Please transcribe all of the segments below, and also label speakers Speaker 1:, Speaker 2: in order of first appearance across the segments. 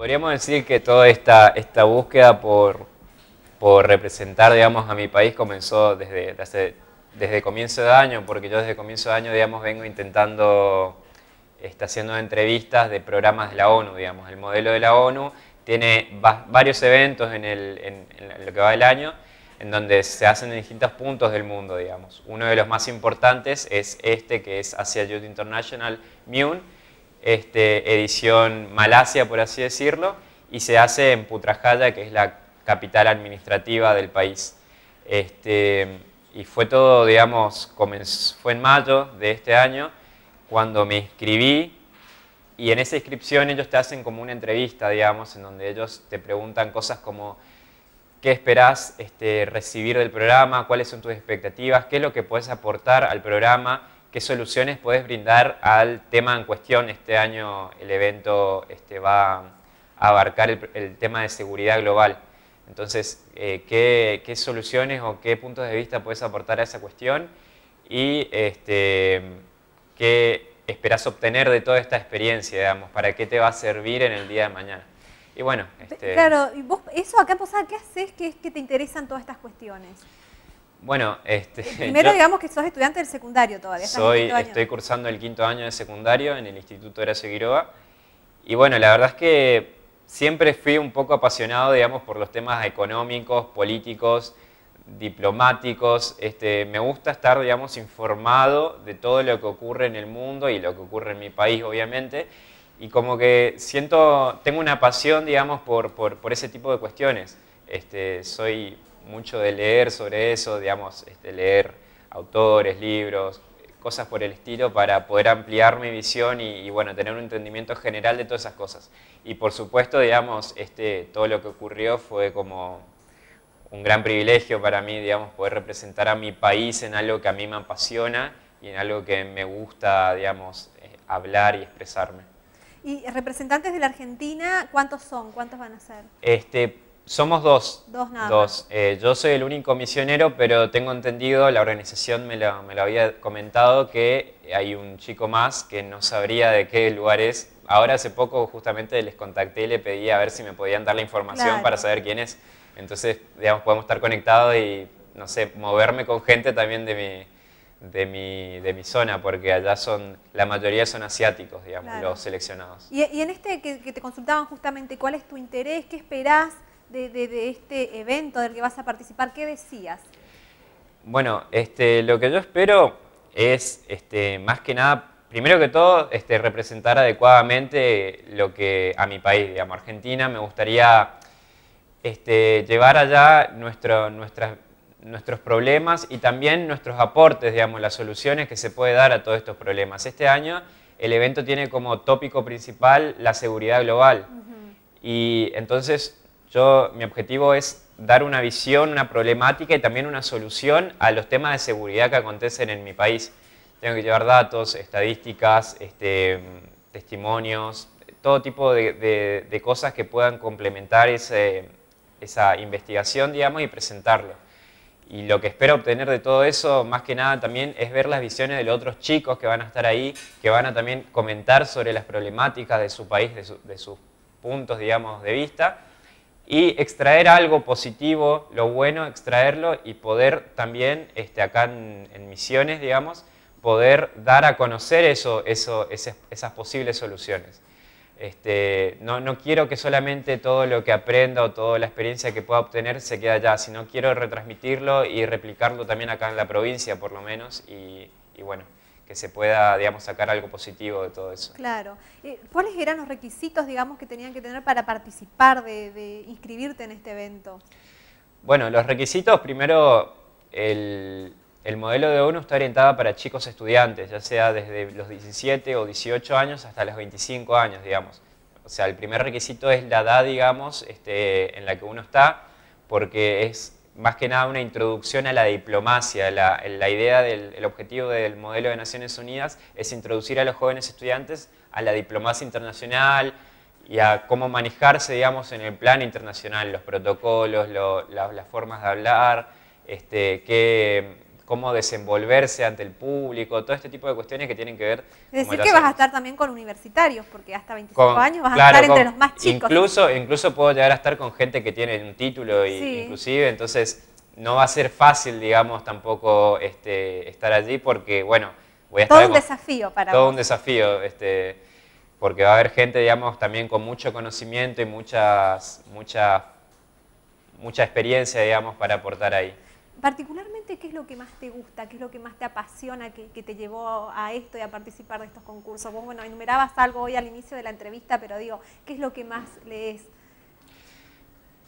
Speaker 1: Podríamos decir que toda esta, esta búsqueda por, por representar, digamos, a mi país comenzó desde, desde, comienzo de año, porque yo desde comienzo de año, digamos, vengo intentando, está haciendo entrevistas de programas de la ONU, digamos, el modelo de la ONU tiene varios eventos en, el, lo que va del año, en donde se hacen en distintos puntos del mundo, digamos. Uno de los más importantes es este, que es Asia Youth International, MUN, este, edición Malasia, por así decirlo, y se hace en Putrajaya, que es la capital administrativa del país. Este, y fue todo, digamos, fue en mayo de este año cuando me inscribí y en esa inscripción ellos te hacen como una entrevista, digamos, en donde ellos te preguntan cosas como qué esperás este, recibir del programa, cuáles son tus expectativas, qué es lo que puedes aportar al programa ¿Qué soluciones puedes brindar al tema en cuestión? Este año el evento este, va a abarcar el, tema de seguridad global. Entonces, eh, ¿qué, ¿qué, soluciones o qué puntos de vista puedes aportar a esa cuestión? Y este, qué esperas obtener de toda esta experiencia, digamos, para qué te va a servir en el día de mañana. Y bueno, este, claro,
Speaker 2: y vos, eso acá ¿qué haces que que te interesan todas estas cuestiones?
Speaker 1: Bueno, este... Primero digamos
Speaker 2: que sos estudiante del secundario todavía. Soy, estoy
Speaker 1: cursando el quinto año de secundario en el Instituto Horacio Quiroga. Y bueno, la verdad es que siempre fui un poco apasionado, digamos, por los temas económicos, políticos, diplomáticos. Este, me gusta estar, digamos, informado de todo lo que ocurre en el mundo y lo que ocurre en mi país, obviamente. Y como que siento, tengo una pasión, digamos, por, por, ese tipo de cuestiones. Este, soy mucho de leer sobre eso, digamos, este, leer autores, libros, cosas por el estilo para poder ampliar mi visión y, bueno, tener un entendimiento general de todas esas cosas. Y por supuesto, digamos, este, todo lo que ocurrió fue como un gran privilegio para mí, digamos, poder representar a mi país en algo que a mí me apasiona y en algo que me gusta, digamos, eh, hablar y expresarme.
Speaker 2: ¿Y representantes de la Argentina cuántos son? ¿Cuántos van a ser?
Speaker 1: Este, somos dos. Dos nada. Dos. Eh, yo soy el único misionero, pero tengo entendido, la organización me lo, me había comentado, que hay un chico más que no sabría de qué lugar es. Ahora hace poco justamente les contacté y le pedí a ver si me podían dar la información para saber quién es. Entonces, digamos, podemos estar conectados y, no sé, moverme con gente también de mi, de mi, de mi zona, porque allá son, la mayoría son asiáticos, digamos, los seleccionados.
Speaker 2: Y, en este que, que te consultaban justamente cuál es tu interés, qué esperás de, este evento del que vas a participar? ¿Qué decías?
Speaker 1: Bueno, este, lo que yo espero es, este, más que nada, primero que todo, este, representar adecuadamente lo que a mi país, digamos, Argentina. Me gustaría este, llevar allá nuestro, nuestros problemas y también nuestros aportes, digamos, las soluciones que se puede dar a todos estos problemas. Este año el evento tiene como tópico principal la seguridad global. Y entonces yo, mi objetivo es dar una visión, una problemática y también una solución a los temas de seguridad que acontecen en mi país. Tengo que llevar datos, estadísticas, este, testimonios, todo tipo de, cosas que puedan complementar esa investigación, digamos, y presentarlo. Y lo que espero obtener de todo eso, más que nada también, es ver las visiones de los otros chicos que van a estar ahí, que van a también comentar sobre las problemáticas de su país, de, de sus puntos, digamos, de vista y extraer algo positivo, lo bueno, extraerlo y poder también, este, acá en, misiones, digamos, poder dar a conocer eso, esas, posibles soluciones. Este, no, quiero que solamente todo lo que aprenda o toda la experiencia que pueda obtener se quede allá, sino quiero retransmitirlo y replicarlo también acá en la provincia, por lo menos, y bueno que se pueda, digamos, sacar algo positivo de todo eso.
Speaker 2: Claro. Eh, ¿Cuáles eran los requisitos, digamos, que tenían que tener para participar, de, inscribirte en este evento?
Speaker 1: Bueno, los requisitos, primero, el, modelo de uno está orientado para chicos estudiantes, ya sea desde los 17 o 18 años hasta los 25 años, digamos. O sea, el primer requisito es la edad, digamos, este, en la que uno está, porque es más que nada una introducción a la diplomacia. La, idea del el objetivo del modelo de Naciones Unidas es introducir a los jóvenes estudiantes a la diplomacia internacional y a cómo manejarse, digamos, en el plano internacional, los protocolos, las formas de hablar, este, qué, cómo desenvolverse ante el público, todo este tipo de cuestiones que tienen que ver... Es decir, que vas a
Speaker 2: estar también con universitarios, porque hasta 25 años vas a estar entre los más chicos. Incluso,
Speaker 1: incluso puedo llegar a estar con gente que tiene un título inclusive, entonces no va a ser fácil, digamos, tampoco este, estar allí porque, bueno, voy a estar... Todo un
Speaker 2: desafío para Todo un
Speaker 1: desafío, este, porque va a haber gente, digamos, también con mucho conocimiento y muchas, mucha, mucha experiencia, digamos, para aportar ahí
Speaker 2: particularmente, ¿qué es lo que más te gusta? ¿Qué es lo que más te apasiona que, te llevó a esto y a participar de estos concursos? Vos, bueno, enumerabas algo hoy al inicio de la entrevista, pero digo, ¿qué es lo que más lees?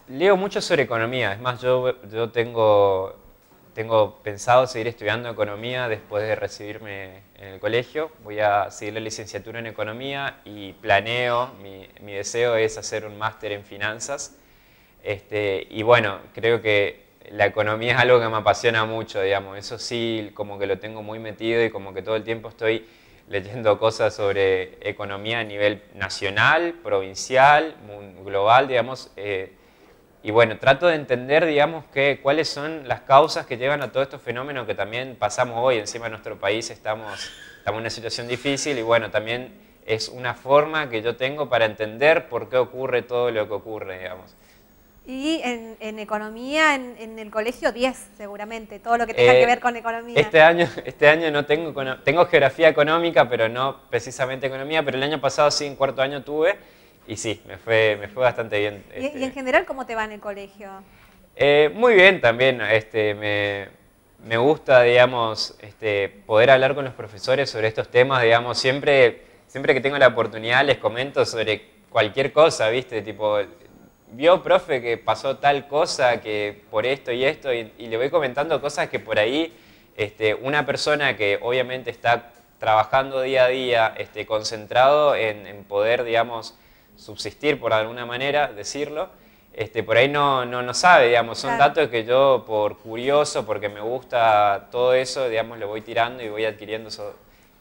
Speaker 1: Leo mucho sobre economía. Es más, yo, yo tengo, pensado seguir estudiando economía después de recibirme en el colegio. Voy a seguir la licenciatura en economía y planeo, mi, deseo es hacer un máster en finanzas. Este, y bueno, creo que la economía es algo que me apasiona mucho, digamos. Eso sí, como que lo tengo muy metido y como que todo el tiempo estoy leyendo cosas sobre economía a nivel nacional, provincial, global, digamos. Eh, y bueno, trato de entender, digamos, que, cuáles son las causas que llevan a todos estos fenómenos que también pasamos hoy. Encima de nuestro país estamos, estamos en una situación difícil y bueno, también es una forma que yo tengo para entender por qué ocurre todo lo que ocurre, digamos.
Speaker 2: Y en, economía, en, el colegio 10 seguramente, todo lo que tenga eh, que ver con economía.
Speaker 1: Este año, este año no tengo, tengo geografía económica, pero no precisamente economía, pero el año pasado sí, en cuarto año tuve, y sí, me fue, me fue bastante bien.
Speaker 2: ¿Y, en este. general cómo te va en el colegio?
Speaker 1: Eh, muy bien también, este, me, me gusta, digamos, este, poder hablar con los profesores sobre estos temas, digamos, siempre, siempre que tengo la oportunidad les comento sobre cualquier cosa, ¿viste? Tipo, vio, profe, que pasó tal cosa, que por esto y esto, y, le voy comentando cosas que por ahí este, una persona que obviamente está trabajando día a día, este, concentrado en, poder, digamos, subsistir por alguna manera, decirlo, este, por ahí no, no, sabe, digamos, son datos que yo por curioso, porque me gusta todo eso, digamos, lo voy tirando y voy adquiriendo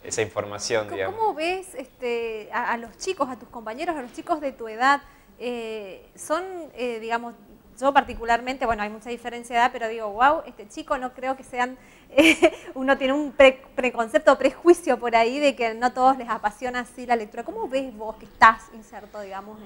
Speaker 1: esa información, ¿Cómo,
Speaker 2: ves este, a los chicos, a tus compañeros, a los chicos de tu edad? Eh, son, eh, digamos, yo particularmente, bueno, hay mucha diferencia de edad, pero digo, wow, este chico no creo que sean, uno tiene un preconcepto, prejuicio por ahí de que no todos les apasiona así la lectura. ¿Cómo ves vos que estás inserto, digamos?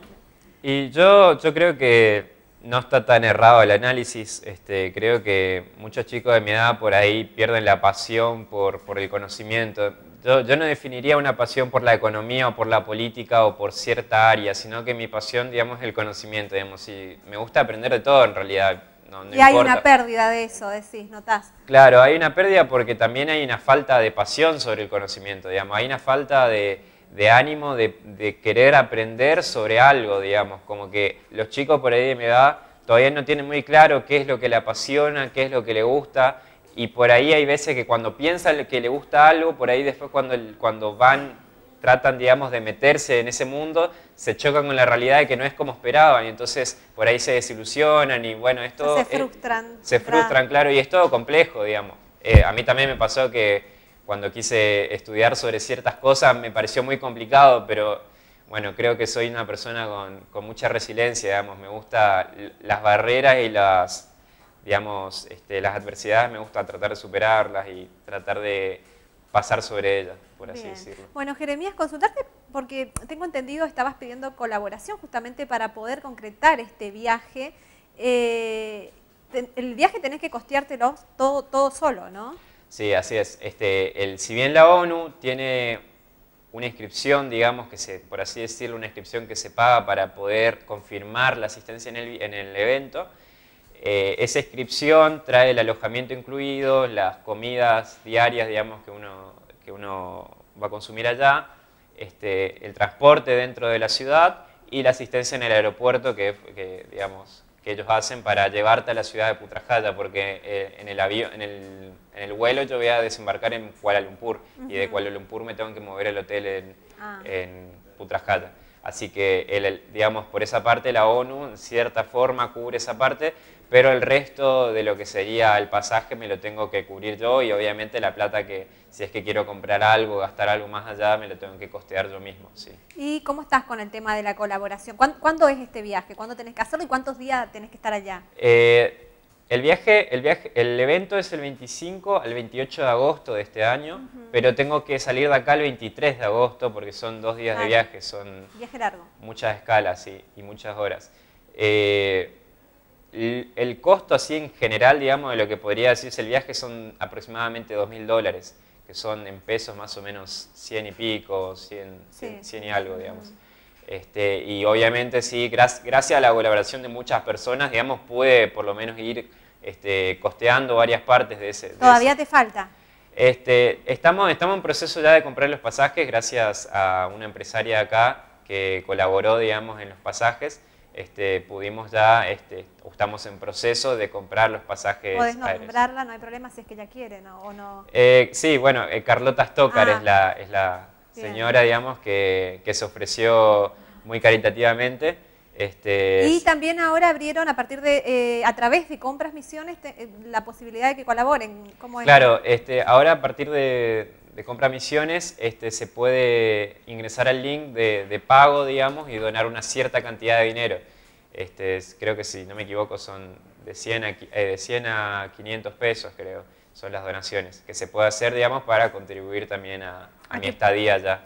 Speaker 1: Y yo, yo creo que no está tan errado el análisis. Este, creo que muchos chicos de mi edad por ahí pierden la pasión por, el conocimiento. Yo, no definiría una pasión por la economía o por la política o por cierta área, sino que mi pasión, digamos, es el conocimiento. Digamos, y me gusta aprender de todo en realidad. y hay una
Speaker 2: pérdida de eso, decís, notás.
Speaker 1: Claro, hay una pérdida porque también hay una falta de pasión sobre el conocimiento, digamos, hay una falta de, de ánimo de, querer aprender sobre algo, digamos, como que los chicos por ahí de mi edad todavía no tienen muy claro qué es lo que le apasiona, qué es lo que le gusta, y por ahí hay veces que cuando piensan que le gusta algo, por ahí después cuando, cuando van, tratan, digamos, de meterse en ese mundo, se chocan con la realidad de que no es como esperaban, y entonces por ahí se desilusionan, y bueno, esto... Se
Speaker 2: frustran.
Speaker 1: se frustran, claro, y es todo complejo, digamos. Eh, a mí también me pasó que cuando quise estudiar sobre ciertas cosas me pareció muy complicado, pero bueno, creo que soy una persona con, mucha resiliencia, digamos, me gusta las barreras y las, digamos, este, las adversidades, me gusta tratar de superarlas y tratar de pasar sobre ellas, por así decirlo.
Speaker 2: Bueno, Jeremías, consultarte porque tengo entendido estabas pidiendo colaboración justamente para poder concretar este viaje. Eh, el viaje tenés que costeártelo todo, todo solo, ¿no?
Speaker 1: Sí, así es. Este, el, si bien la ONU tiene una inscripción, digamos, que se, por así decirlo, una inscripción que se paga para poder confirmar la asistencia en el, evento, eh, esa inscripción trae el alojamiento incluido, las comidas diarias, digamos, que uno, que uno va a consumir allá, este, el transporte dentro de la ciudad y la asistencia en el aeropuerto, que digamos, que ellos hacen para llevarte a la ciudad de Putrajaya, porque eh, en, el en, el, en, el, vuelo yo voy a desembarcar en Kuala Lumpur y de Kuala Lumpur me tengo que mover al hotel en, ah. en Putrajaya. Así que, el, digamos, por esa parte la ONU en cierta forma cubre esa parte, pero el resto de lo que sería el pasaje me lo tengo que cubrir yo y obviamente la plata que si es que quiero comprar algo, gastar algo más allá, me lo tengo que costear yo mismo.
Speaker 2: ¿Y cómo estás con el tema de la colaboración? ¿Cuándo, es este viaje? ¿Cuándo tenés que hacerlo y cuántos días tenés que estar allá?
Speaker 1: Eh, el viaje, el viaje, el evento es el 25 al 28 de agosto de este año, pero tengo que salir de acá el 23 de agosto porque son dos días de viaje, son viaje largo. muchas escalas y muchas horas. Eh, el, costo así en general, digamos, de lo que podría decirse el viaje son aproximadamente 2.000 dólares, que son en pesos más o menos 100 y pico, 100, y algo, digamos. Este, y obviamente sí, gracias a la colaboración de muchas personas, digamos, pude por lo menos ir este, costeando varias partes de ese.
Speaker 2: ¿Todavía te falta?
Speaker 1: Este, estamos, estamos en proceso ya de comprar los pasajes gracias a una empresaria acá que colaboró, digamos, en los pasajes. pudimos ya, este, estamos en proceso de comprar los pasajes. Podés nombrarla,
Speaker 2: no hay problema si es que ya quiere, ¿O no?
Speaker 1: Eh, sí, bueno, eh, Carlota ah. es la señora, digamos, que, se ofreció muy caritativamente. Este, y
Speaker 2: también ahora abrieron a partir de, eh, a través de compras misiones, eh, la posibilidad de que colaboren. Claro,
Speaker 1: este, ahora a partir de, compras misiones este, se puede ingresar al link de, pago, digamos, y donar una cierta cantidad de dinero. Este, creo que si no me equivoco son de 100 a, eh, de 100 a 500 pesos, creo son las donaciones, que se puede hacer, digamos, para contribuir también a, mi estadía ya.